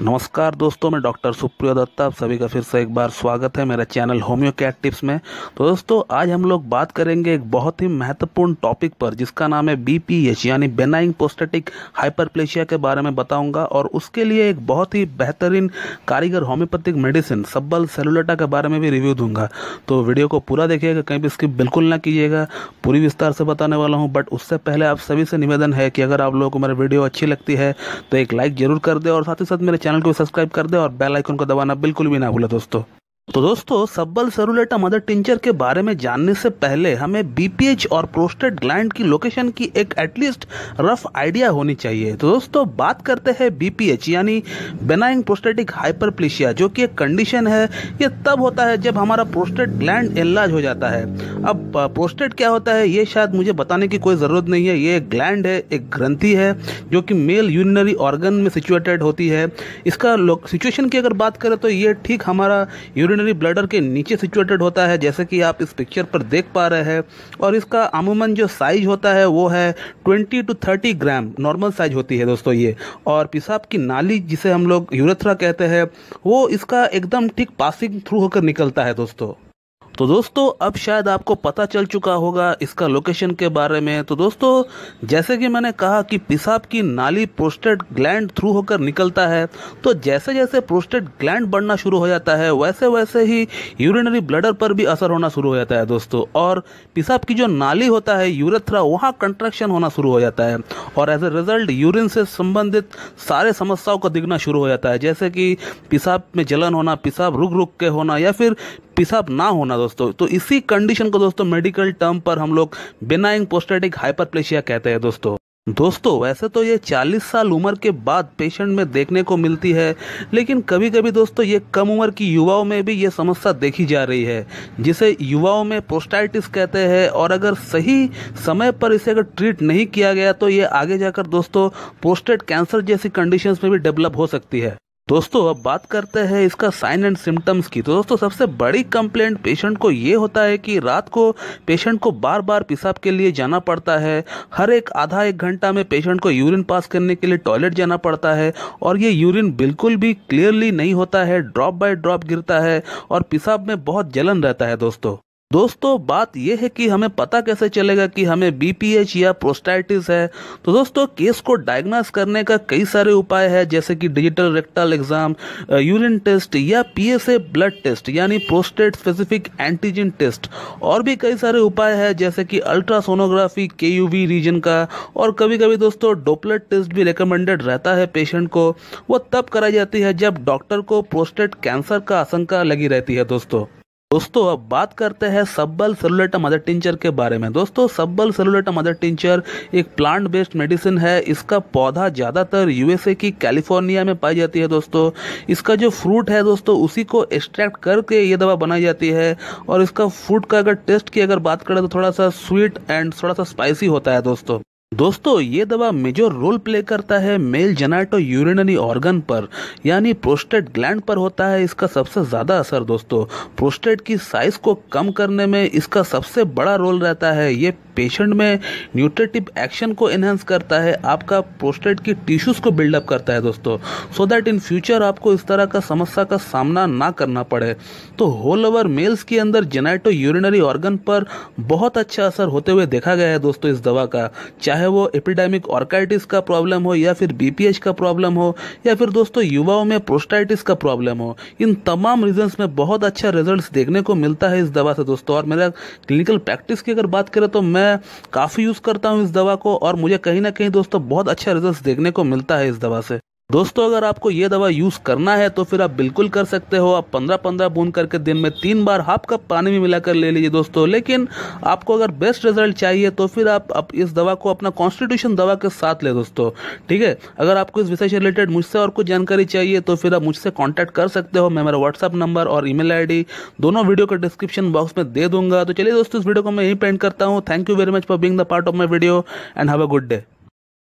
नमस्कार दोस्तों मैं डॉक्टर सुप्रियो दत्ता आप सभी का फिर से एक बार स्वागत है मेरा चैनल होम्यो कैट टिप्स में तो दोस्तों आज हम लोग बात करेंगे एक बहुत ही महत्वपूर्ण टॉपिक पर जिसका नाम है बीपीएच यानी बेनाइन पोस्टेटिक हाइपरप्लेशिया के बारे में बताऊंगा और उसके लिए एक बहुत ही बेहतरीन कारीगर होम्योपैथिक मेडिसिन सब्बल सेलुलेटा के बारे में भी रिव्यू दूंगा तो वीडियो को पूरा देखिएगा कहीं भी इसकी बिल्कुल ना कीजिएगा पूरी विस्तार से बताने वाला हूँ बट उससे पहले आप सभी से निवेदन है कि अगर आप लोगों को मेरी वीडियो अच्छी लगती है तो एक लाइक जरूर कर दे और साथ ही साथ मेरे चैनल को सब्सक्राइब कर दे और बेल आइकन को दबाना बिल्कुल भी ना भूलें दोस्तों तो दोस्तों सब्बल सरुलेटा मदर टिंचर के बारे में जानने से पहले हमें बीपीएच और प्रोस्टेट ग्लैंड की लोकेशन की एक एटलीस्ट रफ आइडिया होनी चाहिए तो दोस्तों बात करते हैं बीपीएच यानी बेनाइन प्रोस्टेटिक हाइपरप्लीसिया जो कि एक कंडीशन है ये तब होता है जब हमारा प्रोस्टेट ग्लैंड एनलार्ज हो जाता है अब प्रोस्टेट क्या होता है ये शायद मुझे बताने की कोई ज़रूरत नहीं है ये एक ग्लैंड है एक ग्रंथी है जो कि मेल यूरिनरी ऑर्गन में सिचुएटेड होती है इसका सिचुएशन की अगर बात करें तो ये ठीक हमारा यूरिन यूरिनरी ब्लडर के नीचे सिचुएटेड होता है जैसे कि आप इस पिक्चर पर देख पा रहे हैं और इसका अमूमन जो साइज होता है वो है 20 टू 30 ग्राम नॉर्मल साइज होती है दोस्तों ये और पेशाब की नाली जिसे हम लोग यूरेथ्रा कहते हैं वो इसका एकदम ठीक पासिंग थ्रू होकर निकलता है दोस्तों तो दोस्तों अब शायद आपको पता चल चुका होगा इसका लोकेशन के बारे में तो दोस्तों जैसे कि मैंने कहा कि पेशाब की नाली प्रोस्टेट ग्लैंड थ्रू होकर निकलता है तो जैसे जैसे प्रोस्टेट ग्लैंड बढ़ना शुरू हो जाता है वैसे वैसे ही यूरिनरी ब्लडर पर भी असर होना शुरू हो जाता है दोस्तों और पेशाब की जो नाली होता है यूरेथ्रा वहाँ कंट्रेक्शन होना शुरू हो जाता है और एज ए रिजल्ट यूरिन से संबंधित सारे समस्याओं का दिखना शुरू हो जाता है जैसे कि पेशाब में जलन होना पेशाब रुक रुक के होना या फिर पेशाब ना होना दोस्तों तो इसी कंडीशन को दोस्तों मेडिकल टर्म पर हम लोग बिनाइन पोस्टेटिक हाइपरप्लेशिया कहते हैं दोस्तों दोस्तों वैसे तो ये 40 साल उम्र के बाद पेशेंट में देखने को मिलती है लेकिन कभी कभी दोस्तों ये कम उम्र की युवाओं में भी ये समस्या देखी जा रही है जिसे युवाओं में पोस्टाइटिस कहते हैं और अगर सही समय पर इसे अगर ट्रीट नहीं किया गया तो ये आगे जाकर दोस्तों प्रोस्टेट कैंसर जैसी कंडीशंस में भी डेवलप हो सकती है दोस्तों अब बात करते हैं इसका साइन एंड सिम्टम्स की तो दोस्तों सबसे बड़ी कंप्लेंट पेशेंट को ये होता है कि रात को पेशेंट को बार बार पेशाब के लिए जाना पड़ता है हर एक आधा एक घंटा में पेशेंट को यूरिन पास करने के लिए टॉयलेट जाना पड़ता है और ये यूरिन बिल्कुल भी क्लियरली नहीं होता है ड्रॉप बाय ड्रॉप गिरता है और पेशाब में बहुत जलन रहता है दोस्तों दोस्तों बात यह है कि हमें पता कैसे चलेगा कि हमें बीपीएच या प्रोस्टाइटिस है तो दोस्तों केस को डायग्नोस करने का कई सारे उपाय है जैसे कि digital rectal exam urine test या पीएसए ब्लड टेस्ट यानी प्रोस्टेट स्पेसिफिक एंटीजन टेस्ट और भी कई सारे उपाय है जैसे कि अल्ट्रासोनोग्राफी के रीजन का और कभी कभी दोस्तों डोपलेट टेस्ट भी रिकमेंडेड रहता है पेशेंट को वह तब कराई जाती है जब डॉक्टर को प्रोस्टेट कैंसर का आशंका लगी रहती है दोस्तों दोस्तों अब बात करते हैं सब्बल सेलुलेटा मदर टिंचर के बारे में दोस्तों सब्बल सेलुलेटा मदर टिंचर एक प्लांट बेस्ड मेडिसिन है इसका पौधा ज़्यादातर यूएसए की कैलिफोर्निया में पाई जाती है दोस्तों इसका जो फ्रूट है दोस्तों उसी को एक्सट्रैक्ट करके ये दवा बनाई जाती है और इसका फ्रूट का अगर टेस्ट की अगर बात करें तो थोड़ा सा स्वीट एंड थोड़ा सा स्पाइसी होता है दोस्तों दोस्तों ये दवा मेजर रोल प्ले करता है मेल जनाटो यूरिनरी ऑर्गन पर यानी प्रोस्टेट ग्लैंड पर होता है इसका सबसे ज़्यादा असर दोस्तों प्रोस्टेट की साइज को कम करने में इसका सबसे बड़ा रोल रहता है ये पेशेंट में न्यूट्रेटिव एक्शन को एनहेंस करता है आपका प्रोस्टेट की टिश्यूज़ को बिल्डअप करता है दोस्तों सो दैट इन फ्यूचर आपको इस तरह का समस्या का सामना ना करना पड़े तो होल ओवर मेल्स के अंदर जेनाइटो यूरिनरी ऑर्गन पर बहुत अच्छा असर होते हुए देखा गया है दोस्तों इस दवा का चाहे चाहे वो एपिडेमिक ऑर्काइटिस का प्रॉब्लम हो या फिर बीपीएच का प्रॉब्लम हो या फिर दोस्तों युवाओं में प्रोस्टाइटिस का प्रॉब्लम हो इन तमाम रीजन्स में बहुत अच्छा रिजल्ट देखने को मिलता है इस दवा से दोस्तों और मेरा क्लिनिकल प्रैक्टिस की अगर बात करें तो मैं काफ़ी यूज़ करता हूँ इस दवा को और मुझे कहीं ना कहीं दोस्तों बहुत अच्छा रिजल्ट देखने को मिलता है इस दवा से दोस्तों अगर आपको ये दवा यूज़ करना है तो फिर आप बिल्कुल कर सकते हो आप पंद्रह पंद्रह बूंद करके दिन में तीन बार हाफ कप पानी में मिलाकर ले लीजिए दोस्तों लेकिन आपको अगर बेस्ट रिजल्ट चाहिए तो फिर आप, आप इस दवा को अपना कॉन्स्टिट्यूशन दवा के साथ ले दोस्तों ठीक है अगर आपको इस विषय से रिलेटेड मुझसे और कुछ जानकारी चाहिए तो फिर आप मुझसे कॉन्टैक्ट कर सकते हो मैं मेरा व्हाट्सअप नंबर और ईमेल आई दोनों वीडियो के डिस्क्रिप्शन बॉक्स में दे दूंगा तो चलिए दोस्तों इस वीडियो को मैं यही पेंट करता हूँ thank you very much for being the part of my video and have a good day